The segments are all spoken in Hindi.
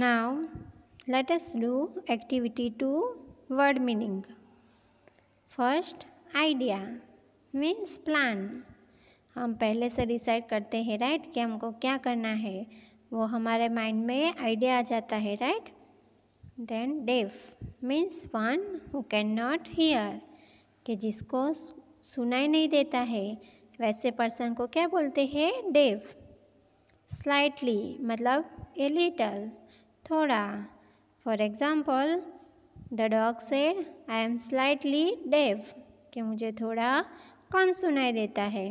Now, let us do activity 2 word meaning. First, idea means plan. हम पहले से डिसाइड करते हैं राइट कि हमको क्या करना है वो हमारे माइंड में आइडिया आ जाता है right then deaf means one who can not hear कि जिसको सुनाई नहीं देता है वैसे पर्सन को क्या बोलते हैं डेफ स्लाइटली मतलब ए लिटल थोड़ा for example the dog said I am slightly deaf. कि मुझे थोड़ा कम सुनाई देता है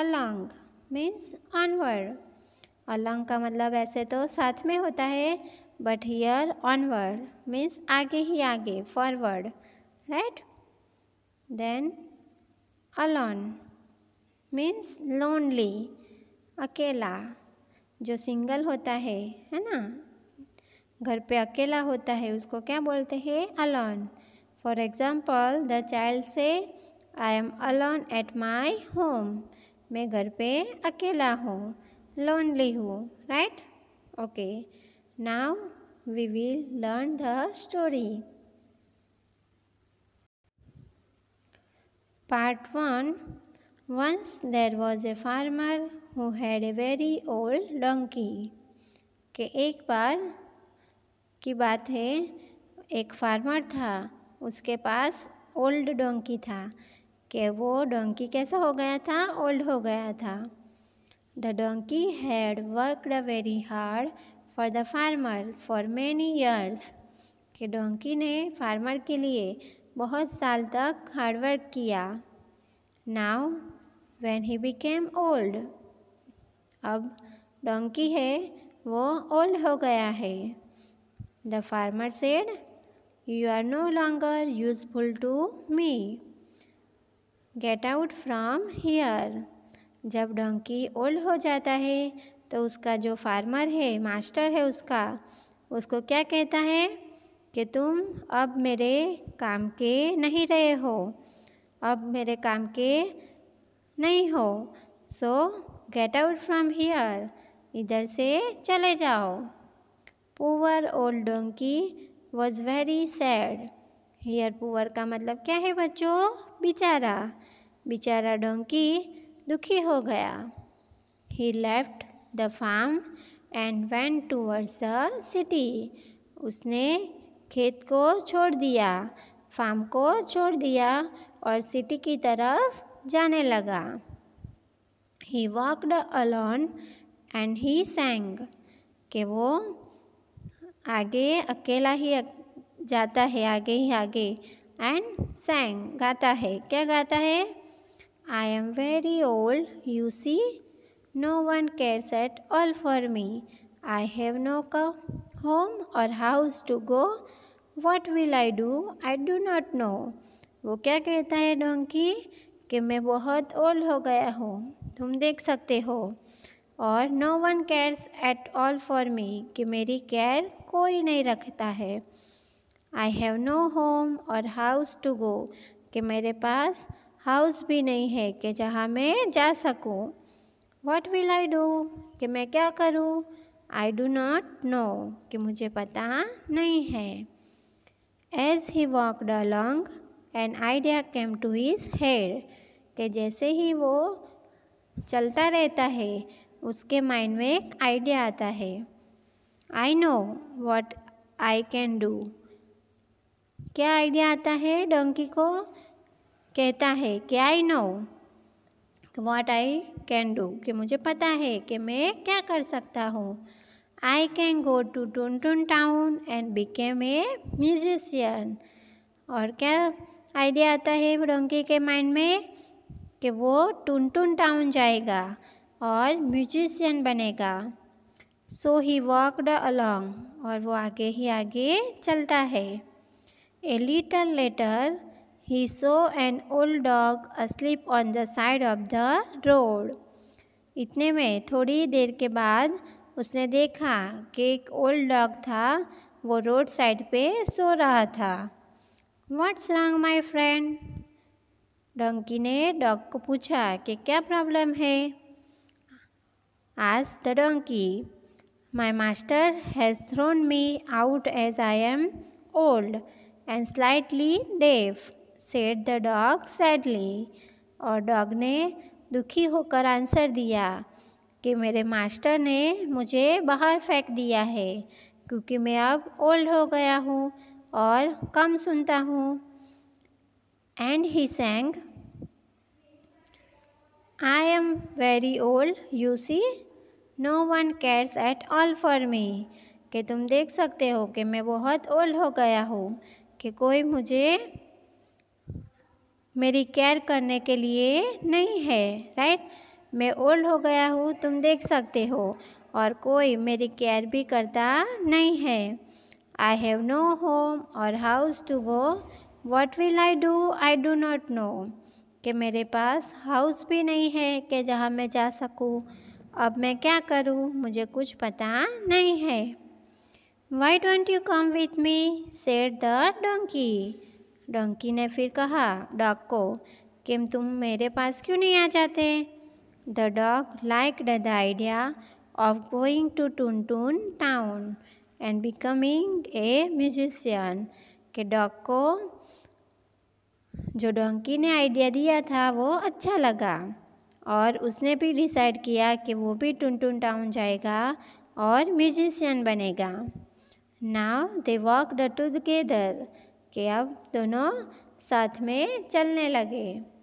अलॉन्ग मीन्स ऑनवर्ड अलॉन्ग का मतलब ऐसे तो साथ में होता है बट हियर ऑनवर्ड मीन्स आगे ही आगे forward right then alone means lonely अकेला जो सिंगल होता है है ना घर पे अकेला होता है उसको क्या बोलते हैं alone for example the child से I am alone at my home मैं घर पे अकेला हूँ लोनली हूँ right okay now we will learn the story part one once there was a farmer who had a very old donkey के एक बार की बात है एक फार्मर था उसके पास ओल्ड डोंकी था कि वो डोंकी कैसा हो गया था ओल्ड हो गया था the donkey had worked very hard for the farmer for many years कि डोंकी ने फार्मर के लिए बहुत साल तक हार्डवर्क किया now when he became old अब डोंकी है वो ओल्ड हो गया है the farmer said you are no longer useful to me get out from here जब डोंकी ओल्ड हो जाता है तो उसका जो फार्मर है मास्टर है उसका उसको क्या कहता है कि तुम अब मेरे काम के नहीं रहे हो अब मेरे काम के नहीं हो so get out from here इधर से चले जाओ poor old donkey was very sad here poor का मतलब क्या है बच्चों बेचारा बेचारा डोंकी दुखी हो गया he left the farm and went towards the city उसने खेत को छोड़ दिया फार्म को छोड़ दिया और सिटी की तरफ जाने लगा he walked alone and he sang के वो आगे अकेला ही जाता है आगे ही आगे एंड सेंग गाता है क्या गाता है I am very old you see no one cares at all for me I have no का home or house to go what will I do I do not know वो क्या कहता है डोंकी कि मैं बहुत ओल्ड हो गया हूँ तुम देख सकते हो और no one cares at all for me कि मेरी केयर कोई नहीं रखता है I have no home or house to go कि मेरे पास हाउस भी नहीं है कि जहाँ मैं जा सकूँ वट विल आई डू कि मैं क्या करूँ आई डू नॉट नो कि मुझे पता नहीं है as he walked along an idea came to his head कि जैसे ही वो चलता रहता है उसके माइंड में एक आइडिया आता है I know what I can do क्या आइडिया आता है डोंकी को कहता है कि I know what I can do कि मुझे पता है कि मैं क्या कर सकता हूँ I can go to Toon Toon Town and became a musician और क्या आइडिया आता है डोंकी के माइंड में कि वो टुन टुन टाउन जाएगा और म्यूजिशियन बनेगा सो ही वॉकड अलॉन्ग और वो आगे ही आगे चलता है a little later he saw an old dog asleep on the side of the road इतने में थोड़ी देर के बाद उसने देखा कि एक ओल्ड डॉग था वो रोड साइड पे सो रहा था what's wrong my friend donkey ने डॉग को पूछा कि क्या प्रॉब्लम है आज the donkey my master has thrown me out as I am old and slightly deaf said the dog sadly और डॉग ने दुखी होकर आंसर दिया कि मेरे मास्टर ने मुझे बाहर फेंक दिया है क्योंकि मैं अब ओल्ड हो गया हूँ और कम सुनता हूँ And he sang, I am very old, you see, no one cares at all for me. कि तुम देख सकते हो कि मैं बहुत ओल्ड हो गया हूँ कि कोई मुझे मेरी केयर करने के लिए नहीं है राइट मैं ओल्ड हो गया हूँ तुम देख सकते हो और कोई मेरी केयर भी करता नहीं है I have no home or house to go what will I do I do not know कि मेरे पास हाउस भी नहीं है कि जहाँ मैं जा सकूँ अब मैं क्या करूँ मुझे कुछ पता नहीं है why don't you come with me said the donkey donkey ने फिर कहा डॉग को कि तुम मेरे पास क्यों नहीं आ जाते the dog liked the idea of going to Toon Toon Town and becoming a musician कि डॉग को जो डोंकी ने आइडिया दिया था वो अच्छा लगा और उसने भी डिसाइड किया कि वो भी टुन टाउन जाएगा और म्यूजिशियन बनेगा now they walk the two together कि अब दोनों साथ में चलने लगे